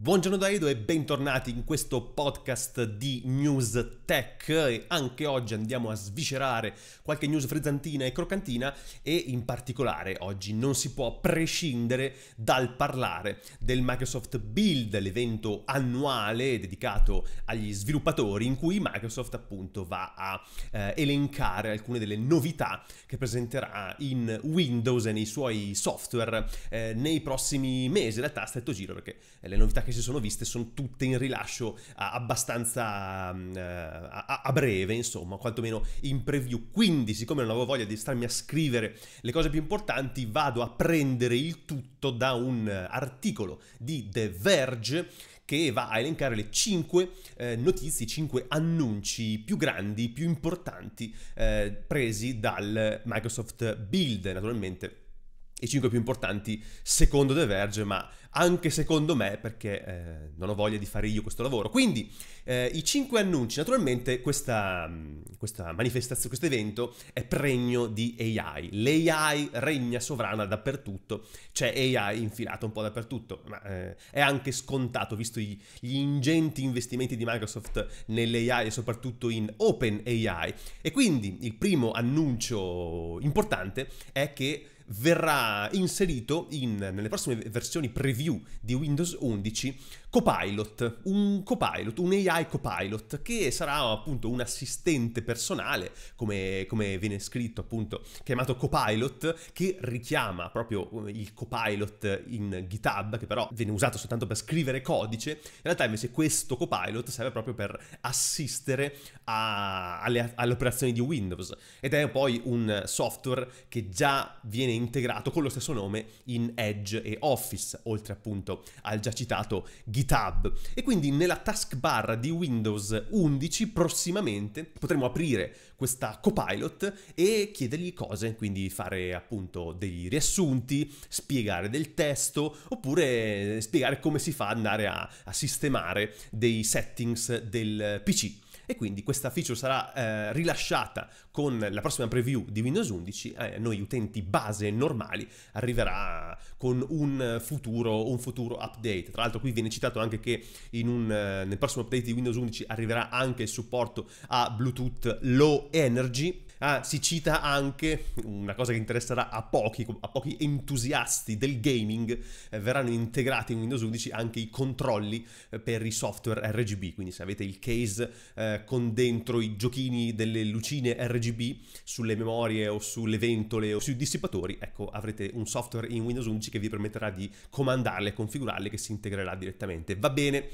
Buongiorno Daido e bentornati in questo podcast di News Tech e anche oggi andiamo a sviscerare qualche news frizzantina e croccantina e in particolare oggi non si può prescindere dal parlare del Microsoft Build, l'evento annuale dedicato agli sviluppatori in cui Microsoft appunto va a eh, elencare alcune delle novità che presenterà in Windows e nei suoi software eh, nei prossimi mesi, in realtà a stretto giro perché le novità che che si sono viste sono tutte in rilascio abbastanza mm, eh, a, a, breve, insomma, quantomeno in preview. Quindi, siccome non avevo voglia di starmi a scrivere le cose più importanti, vado a prendere il tutto da un eh, articolo di The Verge che va a elencare le 5 eh, notizie, 5 annunci più grandi, più importanti eh, presi dal Microsoft Build, naturalmente i 5 più importanti secondo The Verge, ma anche secondo me perché eh, non ho voglia di fare io questo lavoro. Quindi eh, i 5 annunci, naturalmente questa, questa manifestazione, questo evento è pregno di AI. L'AI regna sovrana dappertutto, c'è AI infilato un po' dappertutto, ma eh, è anche scontato visto gli, gli ingenti investimenti di Microsoft nell'AI e soprattutto in OpenAI. E quindi il primo annuncio importante è che verrà inserito in, nelle prossime versioni preview di Windows 11 Copilot, un copilot, un AI copilot che sarà appunto un assistente personale, come, come viene scritto appunto, chiamato copilot, che richiama proprio um, il copilot in GitHub, che però viene usato soltanto per scrivere codice. In realtà invece questo copilot serve proprio per assistere a, alle, alle operazioni di Windows ed è poi un software che già viene integrato con lo stesso nome in Edge e Office, oltre appunto al già citato GitHub GitHub e quindi nella taskbar di Windows 11 prossimamente potremo aprire questa copilot e chiedergli cose, quindi fare appunto dei riassunti, spiegare del testo oppure spiegare come si fa ad andare a, a sistemare dei settings del PC e quindi questa feature sarà eh, rilasciata con la prossima preview di Windows 11, eh, noi utenti base normali arriverà con un futuro, un futuro update. Tra l'altro qui viene citato anche che un, eh, nel prossimo update di Windows 11 arriverà anche il supporto a Bluetooth Low Energy Ah, si cita anche una cosa che interesserà a pochi, a pochi entusiasti del gaming, eh, verranno integrati in Windows 11 anche i controlli eh, per i software RGB, quindi se avete il case eh, con dentro i giochini delle lucine RGB sulle memorie o sulle ventole o sui dissipatori, ecco, avrete un software in Windows 11 che vi permetterà di comandarle, e configurarle, che si integrerà direttamente. Va bene.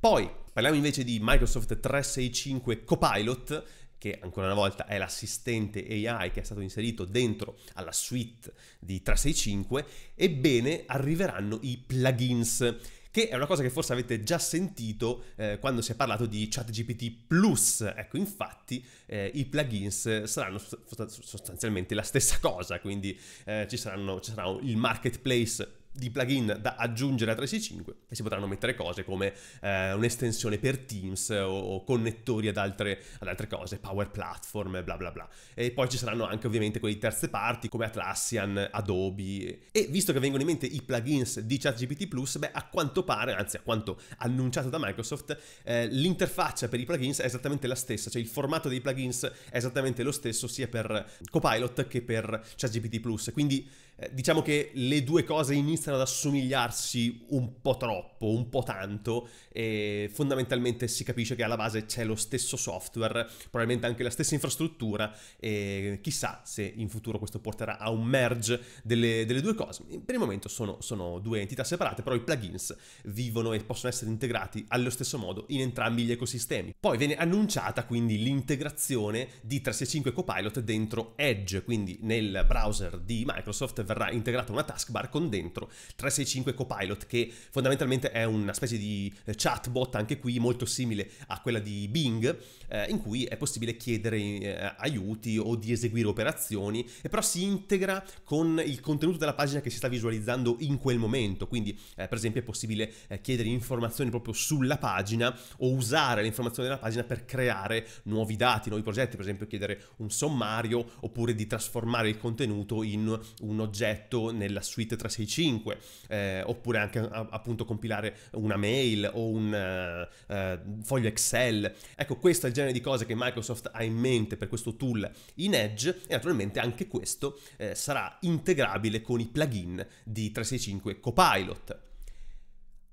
Poi parliamo invece di Microsoft 365 Copilot che ancora una volta è l'assistente AI che è stato inserito dentro alla suite di 365, ebbene arriveranno i plugins che è una cosa che forse avete già sentito eh, quando si è parlato di ChatGPT Plus. Ecco, infatti eh, i plugins saranno sostanzialmente la stessa cosa, quindi eh, ci, saranno, ci sarà il marketplace di plugin da aggiungere a 365 e si potranno mettere cose come eh, un'estensione per Teams o, o connettori ad altre, ad altre, cose, Power Platform, bla bla bla. E poi ci saranno anche ovviamente quelli di terze parti come Atlassian, Adobe. E visto che vengono in mente i plugins di ChatGPT Plus, beh a quanto pare, anzi a quanto annunciato da Microsoft, eh, l'interfaccia per i plugins è esattamente la stessa, cioè il formato dei plugins è esattamente lo stesso sia per Copilot che per ChatGPT Plus. Quindi eh, diciamo che le due cose iniziano iniziano ad assomigliarsi un po' troppo, un po' tanto, e fondamentalmente si capisce che alla base c'è lo stesso software, probabilmente anche la stessa infrastruttura, e chissà se in futuro questo porterà a un merge delle, delle due cose. Per il momento sono, sono due entità separate, però i plugins vivono e possono essere integrati allo stesso modo in entrambi gli ecosistemi. Poi viene annunciata quindi l'integrazione di 365 Copilot dentro Edge, quindi nel browser di Microsoft verrà integrata una taskbar con dentro 365 Copilot, che fondamentalmente è una specie di eh, chatbot, anche qui molto simile a quella di Bing, eh, in cui è possibile chiedere eh, aiuti o di eseguire operazioni, e però si integra con il contenuto della pagina che si sta visualizzando in quel momento. Quindi, eh, per esempio, è possibile eh, chiedere informazioni proprio sulla pagina o usare le informazioni della pagina per creare nuovi dati, nuovi progetti, per esempio chiedere un sommario oppure di trasformare il contenuto in un oggetto nella suite 365 5, eh, oppure anche a, appunto compilare una mail o un uh, foglio Excel. Ecco, questo è il genere di cose che Microsoft ha in mente per questo tool in Edge e naturalmente anche questo eh, sarà integrabile con i plugin di 365 Copilot.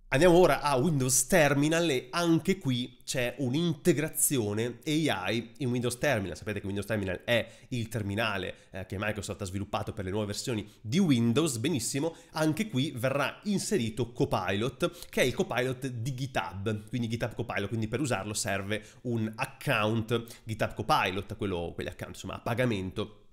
Andiamo ora a Windows Terminal e anche qui c'è un'integrazione AI in Windows Terminal. Sapete che Windows Terminal è il terminale eh, che Microsoft ha sviluppato per le nuove versioni di Windows. Benissimo, anche qui verrà inserito Copilot, che è il copilot di GitHub, quindi GitHub Copilot, quindi per usarlo serve un account GitHub Copilot, quello, quegli account insomma a pagamento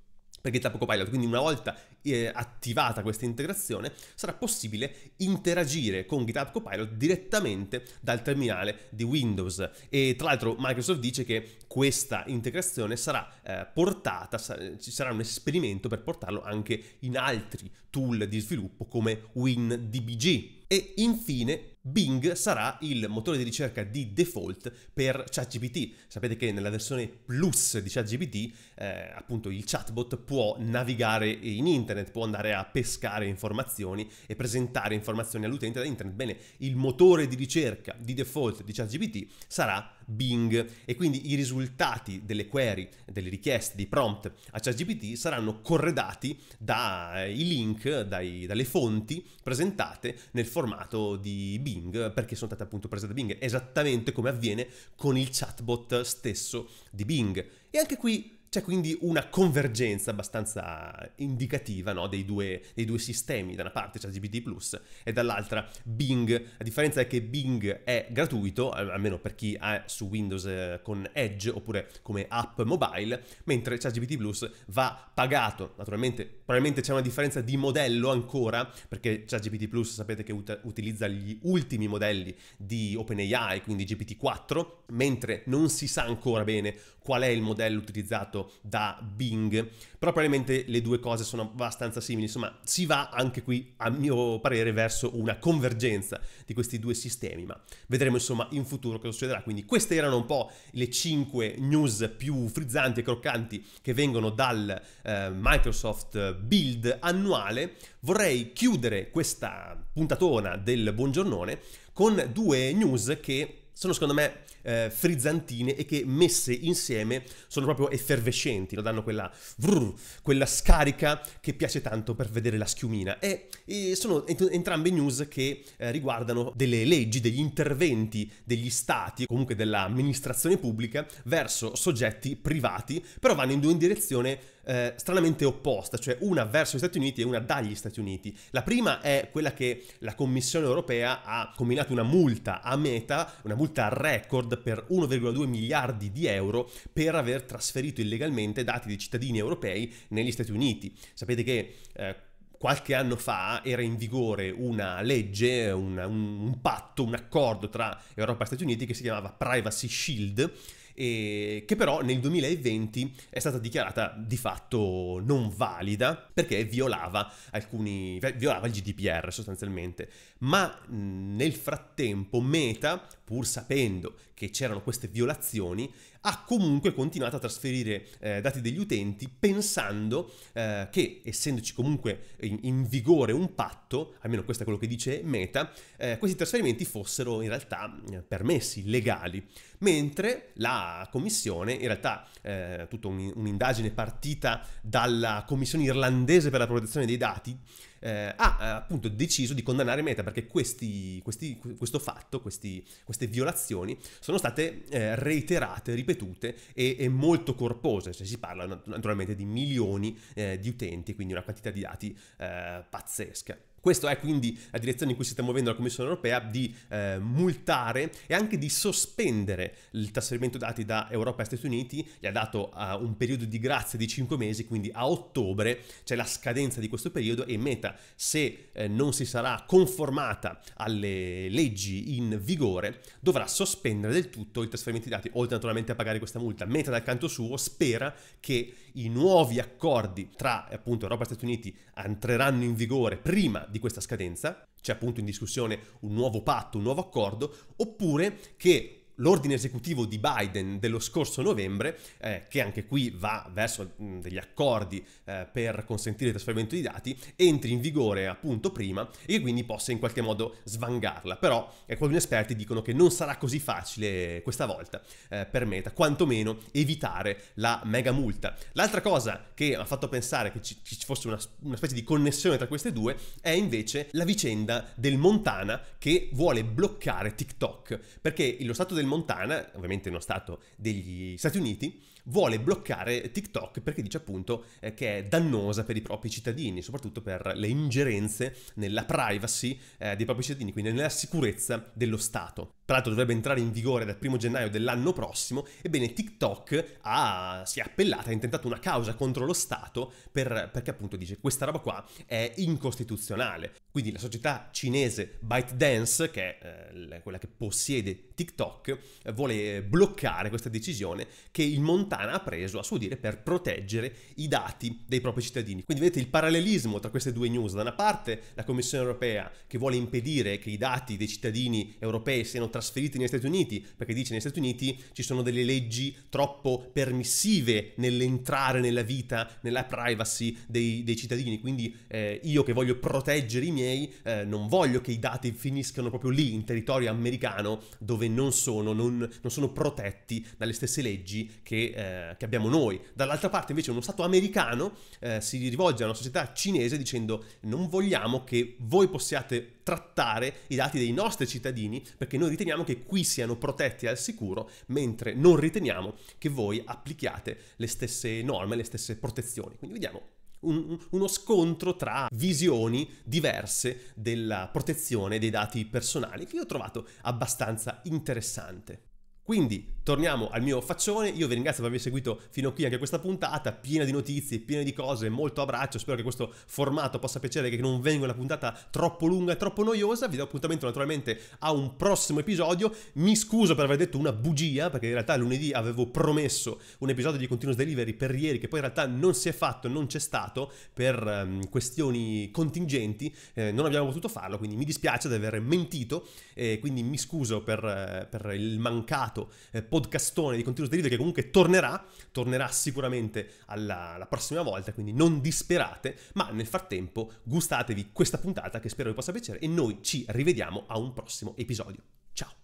per GitHub Copilot. Quindi una volta eh, attivata questa integrazione sarà possibile interagire con GitHub Copilot direttamente dal terminale di Windows e tra l'altro Microsoft dice che questa integrazione sarà eh, portata, sa- ci sarà un esperimento per portarlo anche in altri tool di sviluppo come WinDBG. E infine Bing sarà il motore di ricerca di default per ChatGPT. Sapete che nella versione plus di ChatGPT, eh, appunto, il chatbot può navigare in internet, può andare a pescare informazioni e presentare informazioni all'utente da internet. Bene, il motore di ricerca di default di ChatGPT sarà Bing e quindi i risultati delle query, delle richieste, dei prompt a ChatGPT saranno corredati dai link, dai, dalle fonti presentate nel formato di Bing perché sono state appunto prese da Bing, esattamente come avviene con il chatbot stesso di Bing. E anche qui c'è quindi una convergenza abbastanza indicativa no? dei, due, dei, due, sistemi, da una parte c'è GPT Plus e dall'altra Bing. La differenza è che Bing è gratuito, almeno per chi ha su Windows eh, con Edge oppure come app mobile, mentre ChatGPT Plus va pagato. Naturalmente, probabilmente c'è una differenza di modello ancora, perché ChatGPT Plus sapete che ut- utilizza gli ultimi modelli di OpenAI, quindi GPT-4, mentre non si sa ancora bene qual è il modello utilizzato da Bing, però probabilmente le due cose sono abbastanza simili, insomma si va anche qui a mio parere verso una convergenza di questi due sistemi, ma vedremo insomma in futuro cosa succederà, quindi queste erano un po' le 5 news più frizzanti e croccanti che vengono dal eh, Microsoft Build annuale, vorrei chiudere questa puntatona del buongiornone con due news che sono secondo me eh, frizzantine e che messe insieme sono proprio effervescenti, no? danno quella, vrr, quella scarica che piace tanto per vedere la schiumina. E, e sono ent- entrambe news che eh, riguardano delle leggi, degli interventi degli stati, comunque dell'amministrazione pubblica, verso soggetti privati, però vanno in due direzioni eh, stranamente opposta, cioè una verso gli Stati Uniti e una dagli Stati Uniti. La prima è quella che la Commissione europea ha combinato una multa a Meta, una multa record per 1,2 miliardi di euro per aver trasferito illegalmente dati di cittadini europei negli Stati Uniti. Sapete che... Eh, qualche anno fa era in vigore una legge, una, un, un patto, un accordo tra Europa e Stati Uniti che si chiamava Privacy Shield eh, che però nel 2020 è stata dichiarata di fatto non valida perché violava alcuni violava il GDPR sostanzialmente. Ma nel frattempo Meta, pur sapendo che c'erano queste violazioni, ha comunque continuato a trasferire eh, dati degli utenti pensando eh, che essendoci comunque in, in, vigore un patto, almeno questo è quello che dice Meta, eh, questi trasferimenti fossero in realtà eh, permessi, legali, mentre la commissione, in realtà eh, tutta un, un'indagine partita dalla commissione irlandese per la protezione dei dati, eh, ha eh, appunto deciso di condannare Meta perché questi, questi, questo fatto, questi, queste violazioni sono state eh, reiterate, ripetute e, e, molto corpose, se si parla naturalmente di milioni eh, di utenti, quindi una quantità di dati eh, pazzesca. Questa è quindi la direzione in cui si sta muovendo la Commissione europea di eh, multare e anche di sospendere il trasferimento dati da Europa a Stati Uniti, gli ha dato uh, un periodo di grazia di 5 mesi, quindi a ottobre c'è la scadenza di questo periodo e Meta, se eh, non si sarà conformata alle leggi in vigore, dovrà sospendere del tutto il trasferimento di dati, oltre naturalmente a pagare questa multa. Meta dal canto suo spera che i nuovi accordi tra appunto Europa e Stati Uniti entreranno in vigore prima di questa scadenza, c'è appunto in discussione un nuovo patto, un nuovo accordo, oppure che l'ordine esecutivo di Biden dello scorso novembre, eh, che anche qui va verso mh, mm, degli accordi eh, per consentire il trasferimento di dati, entri in vigore appunto prima e quindi possa in qualche modo svangarla. Però eh, alcuni esperti dicono che non sarà così facile questa volta eh, per Meta, quantomeno evitare la mega multa. L'altra cosa che mi ha fatto pensare che ci, ci fosse una, una specie di connessione tra queste due è invece la vicenda del Montana che vuole bloccare TikTok, perché lo stato del del Montana, ovviamente uno stato degli Stati Uniti, vuole bloccare TikTok perché dice appunto eh, che è dannosa per i propri cittadini, soprattutto per le ingerenze nella privacy eh, dei propri cittadini, quindi nella sicurezza dello Stato. Tra l'altro dovrebbe entrare in vigore dal 1 gennaio dell'anno prossimo, ebbene TikTok ha, si è appellata, ha intentato una causa contro lo Stato per, perché appunto dice questa roba qua è incostituzionale. Quindi la società cinese ByteDance, che è eh, quella che possiede TikTok, vuole bloccare questa decisione che il montaggio Fontana ha preso a suo dire per proteggere i dati dei propri cittadini. Quindi vedete il parallelismo tra queste due news. Da una parte la Commissione europea che vuole impedire che i dati dei cittadini europei siano trasferiti negli Stati Uniti perché dice negli Stati Uniti ci sono delle leggi troppo permissive nell'entrare nella vita, nella privacy dei, dei cittadini. Quindi eh, io che voglio proteggere i miei eh, non voglio che i dati finiscano proprio lì in territorio americano dove non sono, non, non sono protetti dalle stesse leggi che eh, eh, che abbiamo noi. Dall'altra parte invece uno Stato americano eh, si rivolge a una società cinese dicendo non vogliamo che voi possiate trattare i dati dei nostri cittadini perché noi riteniamo che qui siano protetti al sicuro mentre non riteniamo che voi applichiate le stesse norme, le stesse protezioni. Quindi vediamo un, uno scontro tra visioni diverse della protezione dei dati personali che io ho trovato abbastanza interessante. Quindi torniamo al mio faccione, io vi ringrazio per aver seguito fino a qui anche questa puntata piena di notizie, piena di cose, molto abbraccio, spero che questo formato possa piacere, che non venga una puntata troppo lunga e troppo noiosa, vi do appuntamento naturalmente a un prossimo episodio, mi scuso per aver detto una bugia, perché in realtà lunedì avevo promesso un episodio di Continuous Delivery per ieri, che poi in realtà non si è fatto, non c'è stato, per um, questioni contingenti, eh, non abbiamo potuto farlo, quindi mi dispiace di aver mentito, eh, quindi mi scuso per, eh, per il mancato passato eh, podcastone di Continuous Delivery che comunque tornerà, tornerà sicuramente alla, alla, prossima volta, quindi non disperate, ma nel frattempo gustatevi questa puntata che spero vi possa piacere e noi ci rivediamo a un prossimo episodio. Ciao!